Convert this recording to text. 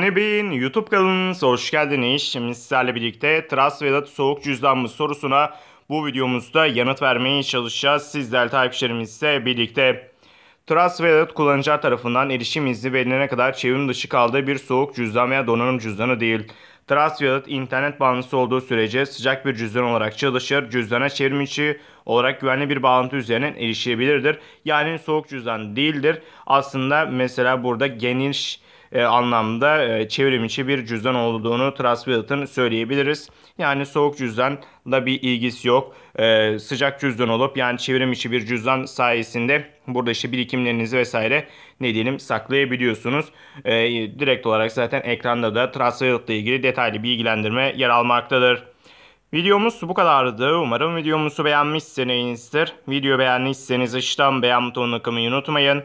Nebin YouTube kanalınıza hoş geldiniz. Şimdi sizlerle birlikte tras ve da soğuk cüzdan mı sorusuna bu videomuzda yanıt vermeye çalışacağız. Sizler takipçilerimizle birlikte. Tras ve da kullanıcılar tarafından erişim izni verilene kadar çevrim dışı kaldığı bir soğuk cüzdan veya donanım cüzdanı değil. Tras ve internet bağlantısı olduğu sürece sıcak bir cüzdan olarak çalışır. Cüzdana çevrim içi olarak güvenli bir bağlantı üzerinden erişilebilirdir. Yani soğuk cüzdan değildir. Aslında mesela burada geniş e, anlamda e, çevrim bir cüzdan olduğunu Trustwillet'ın söyleyebiliriz. Yani soğuk cüzdanla bir ilgisi yok. E, sıcak cüzdan olup yani çevrim bir cüzdan sayesinde burada işte birikimlerinizi vesaire ne diyelim saklayabiliyorsunuz. E, direkt olarak zaten ekranda da Trustwillet ilgili detaylı bilgilendirme yer almaktadır. Videomuz bu kadardı. Umarım videomuzu beğenmişsinizdir. Video beğenmişseniz aşağıdan beğen butonuna kımayı unutmayın.